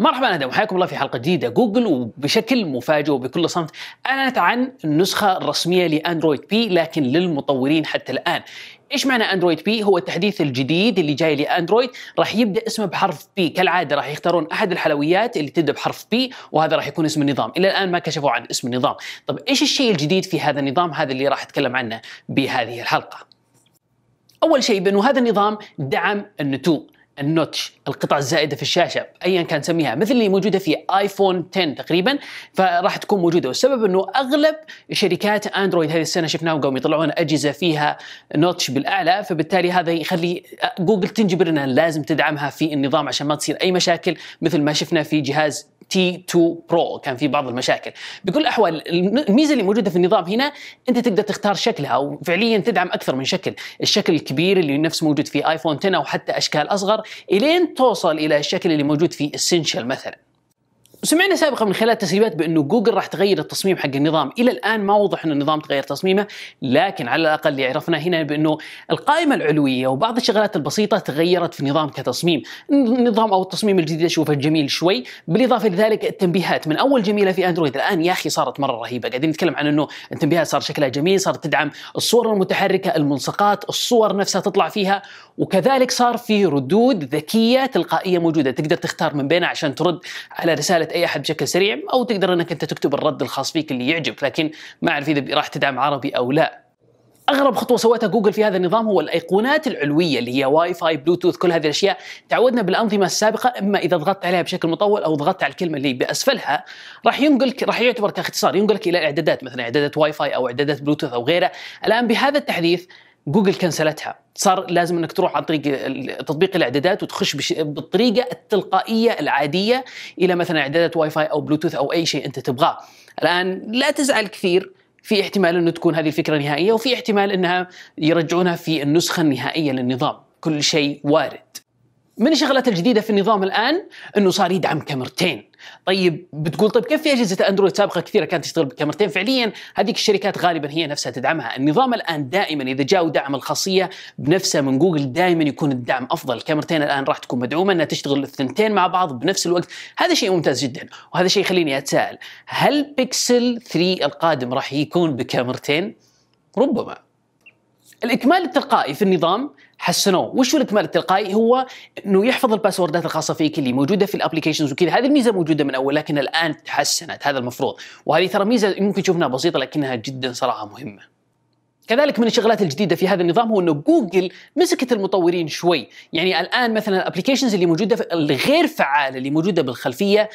مرحبا ادم حياكم الله في حلقه جديده جوجل وبشكل مفاجئ وبكل صمت اعلنت عن النسخه الرسميه لاندرويد بي لكن للمطورين حتى الان ايش معنى اندرويد بي؟ هو التحديث الجديد اللي جاي لاندرويد راح يبدا اسمه بحرف بي كالعاده راح يختارون احد الحلويات اللي تبدا بحرف بي وهذا راح يكون اسم النظام، الى الان ما كشفوا عن اسم النظام، طب ايش الشيء الجديد في هذا النظام؟ هذا اللي راح اتكلم عنه بهذه الحلقه. اول شيء بانه هذا النظام دعم النتوء النوتش القطع الزائده في الشاشه ايا كان سميها مثل اللي موجوده في ايفون 10 تقريبا فراح تكون موجوده والسبب انه اغلب شركات اندرويد هذه السنه شفناهم قاموا يطلعون اجهزه فيها نوتش بالاعلى فبالتالي هذا يخلي جوجل تنجبر انها لازم تدعمها في النظام عشان ما تصير اي مشاكل مثل ما شفنا في جهاز تي 2 برو كان في بعض المشاكل بكل الاحوال الميزه اللي موجوده في النظام هنا انت تقدر تختار شكلها وفعليا تدعم اكثر من شكل الشكل الكبير اللي نفس موجود في ايفون 10 او حتى اشكال اصغر الين توصل الى الشكل اللي موجود في اسينشال مثلا سمعنا سابقا من خلال تسريبات بانه جوجل راح تغير التصميم حق النظام، الى الان ما وضح ان النظام تغير تصميمه، لكن على الاقل اللي عرفناه هنا بانه القائمه العلويه وبعض الشغلات البسيطه تغيرت في النظام كتصميم، النظام او التصميم الجديد اشوفه جميل شوي، بالاضافه لذلك التنبيهات من اول جميله في اندرويد الان يا اخي صارت مره رهيبه، قاعدين نتكلم عن انه التنبيهات صار شكلها جميل، صارت تدعم الصور المتحركه، الملصقات، الصور نفسها تطلع فيها، وكذلك صار في ردود ذكيه تلقائيه موجوده، تقدر تختار من بينها عشان ترد على رساله ايجاد اي احد بشكل سريع او تقدر انك انت تكتب الرد الخاص فيك اللي يعجبك لكن ما اعرف اذا راح تدعم عربي او لا اغرب خطوه سوتها جوجل في هذا النظام هو الايقونات العلويه اللي هي واي فاي بلوتوث كل هذه الاشياء تعودنا بالانظمه السابقه اما اذا ضغطت عليها بشكل مطول او ضغطت على الكلمه اللي باسفلها راح ينقلك راح يعتبر كاختصار ينقلك الى اعدادات مثلا اعدادات واي فاي او اعدادات بلوتوث او غيره الان بهذا التحديث جوجل كنسلتها صار لازم انك تروح عن طريق تطبيق الاعدادات وتخش بش... بالطريقه التلقائيه العاديه الى مثلا اعدادات واي فاي او بلوتوث او اي شيء انت تبغاه الان لا تزعل كثير في احتمال انه تكون هذه الفكره نهائيه وفي احتمال انها يرجعونها في النسخه النهائيه للنظام كل شيء وارد من الشغلات الجديده في النظام الان انه صار يدعم كاميرتين طيب بتقول طيب كيف في اجهزه اندرويد سابقه كثيره كانت تشتغل بكاميرتين فعليا هذيك الشركات غالبا هي نفسها تدعمها النظام الان دائما اذا جاء دعم الخاصيه بنفسه من جوجل دائما يكون الدعم افضل الكاميرتين الان راح تكون مدعومه انها تشتغل الثنتين مع بعض بنفس الوقت هذا شيء ممتاز جدا وهذا شيء يخليني اتساءل هل بيكسل 3 القادم راح يكون بكاميرتين ربما الاكمال التلقائي في النظام حسنوه، وش هو الاكمال التلقائي؟ هو انه يحفظ الباسوردات الخاصه فيك اللي موجوده في الابلكيشنز وكذا، هذه الميزه موجوده من اول لكن الان تحسنت هذا المفروض، وهذه ترى ميزه ممكن تشوفناها بسيطه لكنها جدا صراحه مهمه. كذلك من الشغلات الجديده في هذا النظام هو انه جوجل مسكت المطورين شوي، يعني الان مثلا الابلكيشنز اللي موجوده الغير فعاله اللي موجوده بالخلفيه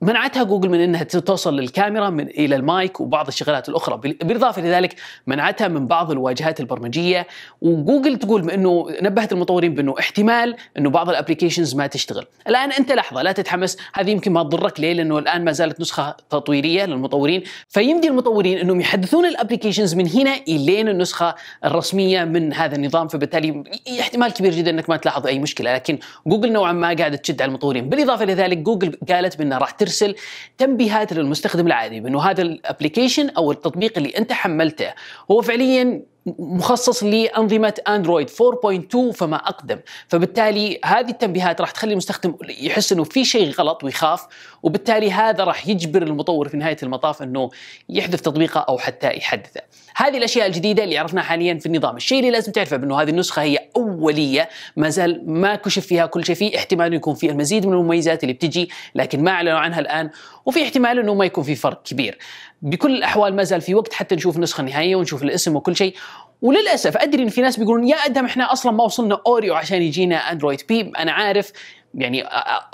منعتها جوجل من انها توصل للكاميرا من الى المايك وبعض الشغلات الاخرى بالاضافه لذلك منعتها من بعض الواجهات البرمجيه وجوجل تقول انه نبهت المطورين بانه احتمال انه بعض الابلكيشنز ما تشتغل الان انت لحظه لا تتحمس هذه يمكن ما تضرك ليه لانه الان ما زالت نسخه تطويريه للمطورين فيمدي المطورين انهم يحدثون الابلكيشنز من هنا الين النسخه الرسميه من هذا النظام فبالتالي احتمال كبير جدا انك ما تلاحظ اي مشكله لكن جوجل نوعا ما قاعده تشد على المطورين بالاضافه لذلك جوجل قالت بانها راح ترسل تنبيهات للمستخدم العادي بانه هذا الابلكيشن او التطبيق اللي انت حملته هو فعليا مخصص لانظمه اندرويد 4.2 فما اقدم، فبالتالي هذه التنبيهات راح تخلي المستخدم يحس انه في شيء غلط ويخاف وبالتالي هذا راح يجبر المطور في نهايه المطاف انه يحذف تطبيقه او حتى يحدثه. هذه الاشياء الجديده اللي عرفناها حاليا في النظام، الشيء اللي لازم تعرفه بانه هذه النسخه هي اوليه ما زال ما كشف فيها كل شيء، في احتمال يكون في المزيد من المميزات اللي بتجي لكن ما اعلنوا عنها الان وفي احتمال انه ما يكون في فرق كبير. بكل الاحوال ما زال في وقت حتى نشوف النسخه النهائيه ونشوف الاسم وكل شيء وللاسف ادري ان في ناس بيقولون يا ادهم احنا اصلا ما وصلنا اوريو عشان يجينا اندرويد بي انا عارف يعني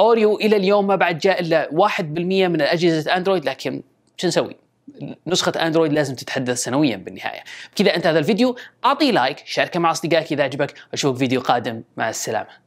اوريو الى اليوم ما بعد جاء الا 1% من اجهزه اندرويد لكن شو نسوي؟ نسخة اندرويد لازم تتحدث سنويا بالنهاية بكذا انت هذا الفيديو اعطيه لايك شاركه مع اصدقائك اذا عجبك اشوفك فيديو قادم مع السلامة